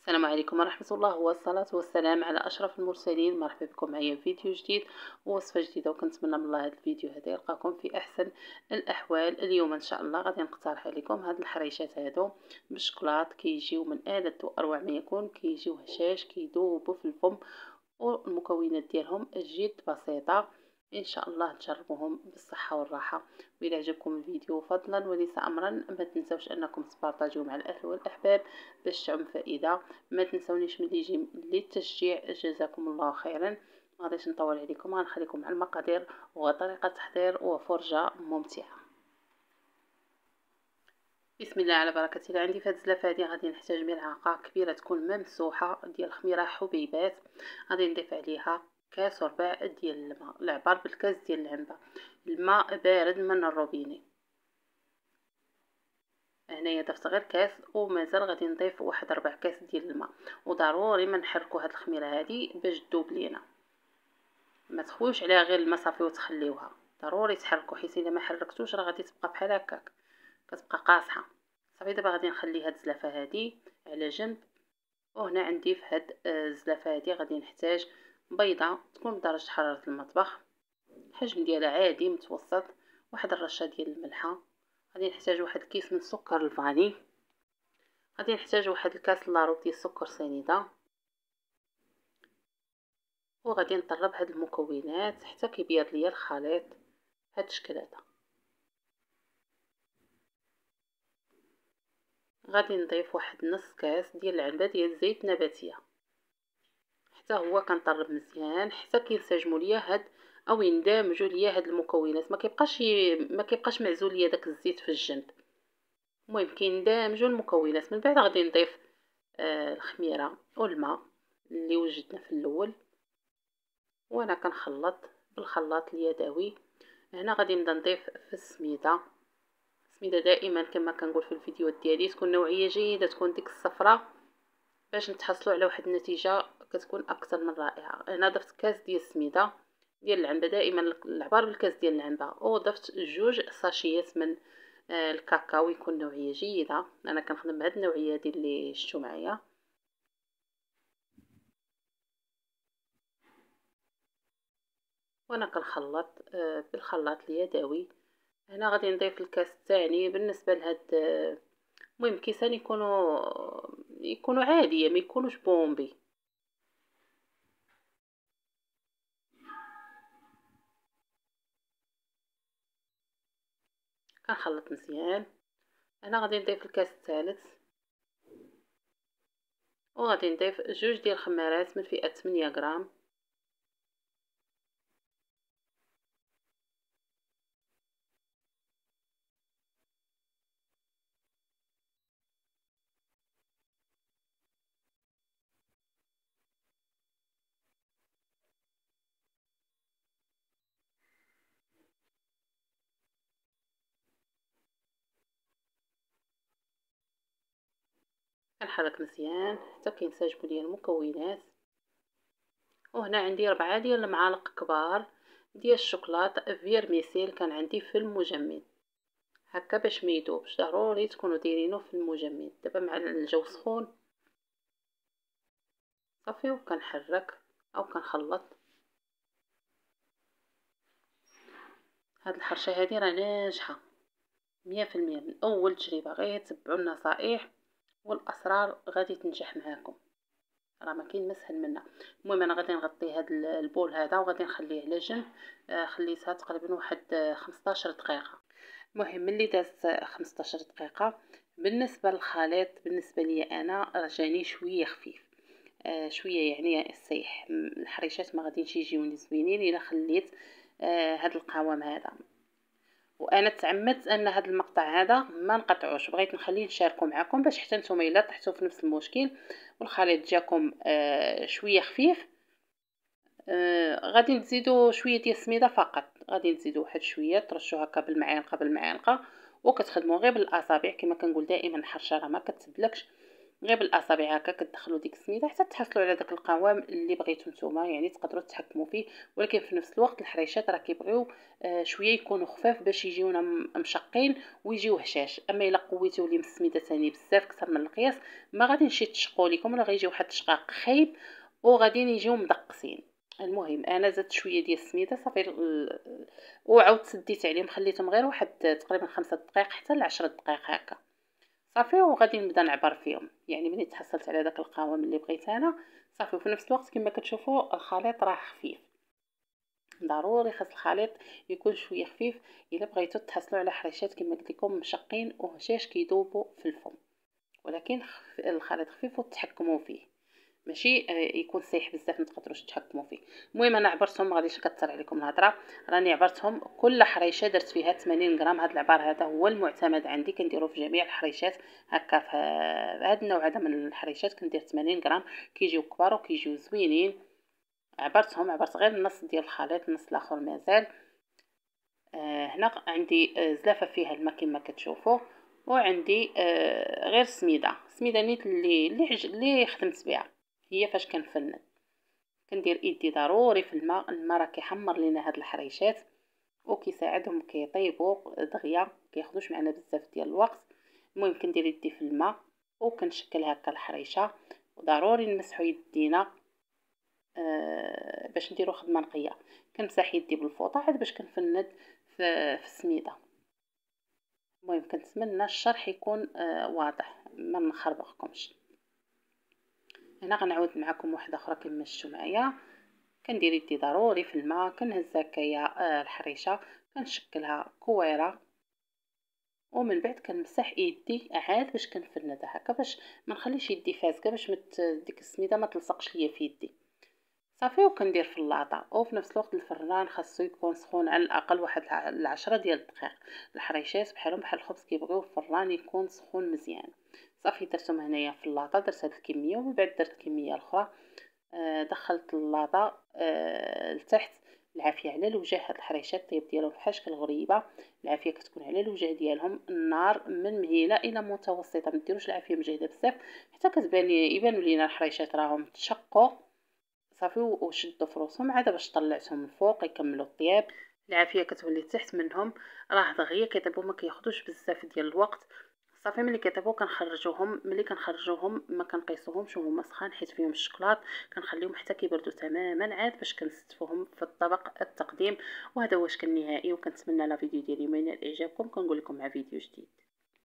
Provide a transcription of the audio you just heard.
السلام عليكم ورحمة الله والصلاة والسلام على أشرف المرسلين مرحبا بكم معايا فيديو جديد ووصفة جديدة وكنتمنى من الله هذا الفيديو هذا يلقاكم في أحسن الأحوال اليوم إن شاء الله غادي نقترح عليكم هاد الحريشات هادو بالشكلاط كيجيو من آلة وأروع ما يكون كيجيو هشاش كيدوبو في الفم والمكونات ديالهم جد بسيطة ان شاء الله تجربوهم بالصحه والراحه واذا عجبكم الفيديو فضلا وليس امرا ما تنسوش انكم تبارطاجيو مع الاهل والاحباب باش تعم فائده ما تنسونيش ملي يجي للتشجيع جزاكم الله خيرا ما غاديش نطول عليكم غنخليكم مع المقادير وطريقه تحضير وفرجه ممتعه بسم الله على بركه الله عندي فهاد الزلافه هادي غادي نحتاج ملعقه كبيره تكون ممسوحه ديال خميره حبيبات غادي نضيف عليها كاس وربع ديال الماء العبار بالكاس ديال العنبة الماء بارد من الروبيني هنايا ضفت غير كاس ومازال غادي نضيف واحد ربع كاس ديال الماء وضروري ما نحركوا هاد الخميره هادي باش تذوب لينا ما تخويوش عليها غير الماء صافي وتخليوها ضروري تحركوا حيت الا ما حركتوش راه غادي تبقى بحال هكاك كتبقى قاصحه صافي دابا غادي نخلي هاد الزلافه هادي على جنب وهنا عندي في هاد آه، الزلافه هادي غادي نحتاج بيضة تكون بدرجة حرارة المطبخ الحجم ديالها عادي متوسط واحد الرشة ديال الملحة غادي نحتاج واحد كيس من سكر الفاني غادي نحتاج واحد الكاس لارو ديال سكر سنيدة وغادي نطرب هاد المكونات حتى كيبيض ليا الخليط هاد الشكل هذا غادي نضيف واحد نص كاس ديال العلبة ديال الزيت نباتية هو كنطرب مزيان حتى كينسجموا ليا هاد او يندمجوا ليا هاد المكونات ما كيبقاش ما كيبقاش معزول ليا داك الزيت في الجنب المهم كيندمجوا المكونات من بعد غادي نضيف آه الخميره والماء اللي وجدنا في الاول وانا كنخلط بالخلاط اليدوي هنا غادي نبدا نضيف في السميده السميده دائما كما كنقول في الفيديوهات ديالي تكون نوعيه جيده تكون ديك الصفراء باش نتحصلوا على واحد النتيجه كتكون اكثر من رائعه هنا ضفت كاس ديال السميده ديال العنبه دائما العبار بالكاس ديال العنبه وضفت جوج ساشيات من آه، الكاكاو يكون نوعيه جيده انا كنخدم بهاد النوعيه هادي اللي شفتوا معايا وانا كنخلط آه، بالخلاط اليدوي هنا غادي نضيف الكاس الثاني بالنسبه لهاد آه، المهم كيسان يكونوا يكونوا عادية يعني ما يكونوش بومبي كنخلط مزيان هنا غادي نضيف الكاس الثالث وغادي نضيف جوج ديال الخمارات من فئه 8 غرام كنحرك مزيان حتى كينسجم ليا المكونات وهنا عندي ربعة ديال المعالق كبار ديال الشوكولاط فيرميسيل كان عندي في المجمد هكا باش ما يذوبش ضروري تكونوا دايرينه في المجمد دابا مع الجو سخون صافي وكنحرك او كنخلط هاد الحرشه هادي راه ناجحه مية في من اول تجربه غير تبعوا النصائح والاسرار غادي تنجح معاكم راه ما كاين ما سهل منها المهم انا غادي نغطي هاد البول هذا وغادي نخليه على جنب آه، خليتها تقريبا واحد 15 آه، دقيقه المهم ملي دازت 15 آه، دقيقه بالنسبه للخليط بالنسبه ليا انا راه جاني شويه خفيف آه شويه يعني السيح الحريشات ما غاديش يجيوني زوينين الا خليت آه هاد القوام هذا وانا تعمدت ان هذا المقطع هذا ما نقطعوش بغيت نخليه نشاركو معكم باش حتى نتوما الا طحتو في نفس المشكل والخليط جاكم آه شويه خفيف آه غادي نزيدو شويه ديال السميده فقط غادي نزيدو واحد شويه ترشو هكا بالمعالقه بالمعالقه وكتخدموا غير بالاصابع كما كنقول دائما الحرشه راه ما كتسبلكش غير بالاصابع هكا كتدخلوا ديك السميده حتى تحصلوا على داك القوام اللي بغيتو نتوما يعني تقدروا تحكموا فيه ولكن في نفس الوقت الحريشات راه كيبغيو آه شويه يكونوا خفاف باش يجيونا مشقين ويجيو هشاش اما الا قويتو لي السميده ثاني بزاف اكثر من القياس ما غاديش يتشقوا لكم ولا غيجي واحد الشقاق خايب وغادي يجيو مدقسين المهم انا زدت شويه ديال السميده صافي وعاود سديت عليهم خليتهم غير واحد تقريبا خمسة دقائق حتى 10 دقائق هكا صافي وغادي نبدا نعبر فيهم يعني ملي تحصلت على داك القوام اللي بغيت انا صافي وفي نفس الوقت كما كتشوفوا الخليط راه خفيف ضروري خاص الخليط يكون شويه خفيف الا بغيتو تحصلوا على حريشات كما قلت لكم مشقين وهشاش كيذوبوا في الفم ولكن الخليط خفيف وتحكموا فيه ماشي آه، يكون سايح بزاف ما تقدروش تحكموا فيه المهم انا عبرتهم ما غاديش نكثر عليكم الهضره راني عبرتهم كل حريشه درت فيها 80 غرام هذا العبار هذا هو المعتمد عندي كنديرو في جميع الحريشات هكا في هذا النوع هذا من الحريشات كندير 80 غرام كيجيو كبار وكيجيو زوينين عبرتهم عبرت غير النص ديال الخليط النص الاخر مازال آه هنا عندي آه، زلافه فيها الماء كما كتشوفوا وعندي آه غير سميده سميده نيت اللي, اللي خدمت بها هي فاش كنفنن كندير ايدي ضروري في الماء الماء راه كيحمر لينا هاد الحريشات وكيساعدهم كيطيبوا دغيا كياخذوش معنا بزاف ديال الوقت المهم كندير يدي في الماء وكنشكل هكا الحريشه وضروري نمسحو يدينا آه باش نديرو خدمه نقيه كنمسح يدي بالفوطه عاد باش كنفند في, في السميده المهم كنتمنى الشرح يكون آه واضح ما نخربقكمش هنا غنعاود معكم واحده اخرى كما شفتوا معايا كندير يدي ضروري في الماء كنهز هكايا آه، الحريشه كنشكلها كويره ومن بعد كنمسح يدي عاد باش كنفند هكا باش ما نخليش يدي فازكه باش مت ديك السميده ما تلصقش ليا في يدي صافي وكندير في اللاطه وفي نفس الوقت الفران خاصو يكون سخون على الاقل واحد العشرة ديال الدقائق الحريشات بحالهم بحال الخبز كيبغيو الفران يكون سخون مزيان صافي درتهم هنايا في اللاطه درت هاد الكميه ومن بعد درت الكميه الاخرى آه دخلت اللاطه آه لتحت العافيه على الوجه هاد الحريشات طيب ديالهم بحال شكل غريبه العافيه كتكون على الوجه ديالهم النار من مهيله الى متوسطه ما ديروش العافيه مجهده بزاف حتى كتبان يبانوا لينا الحريشات راهم تشقوا صافي وشدوا فروسهم عاد باش طلعتهم الفوق يكملوا الطياب العافيه كتولي تحت منهم راه دغيا كيطيبوا ما كياخذوش بزاف ديال الوقت صافي ملي كيطيبو كنخرجوهم ملي كنخرجوهم ما كنقيسوهمش وهما سخان حيت فيهم الشكلاط كنخليهم حتى كيبردوا تماما عاد باش كنستفوهم في الطبق التقديم وهذا هو شكل النهائي وكنتمنى لا فيديو ديالي ينال اعجابكم كنقول لكم مع فيديو جديد